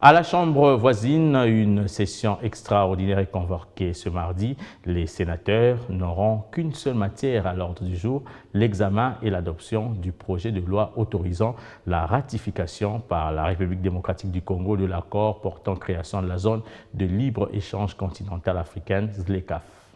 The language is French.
À la Chambre voisine, une session extraordinaire est convoquée ce mardi. Les sénateurs n'auront qu'une seule matière à l'ordre du jour, l'examen et l'adoption du projet de loi autorisant la ratification par la République démocratique du Congo de l'accord portant création de la zone de libre-échange continental africaine, ZLECAF.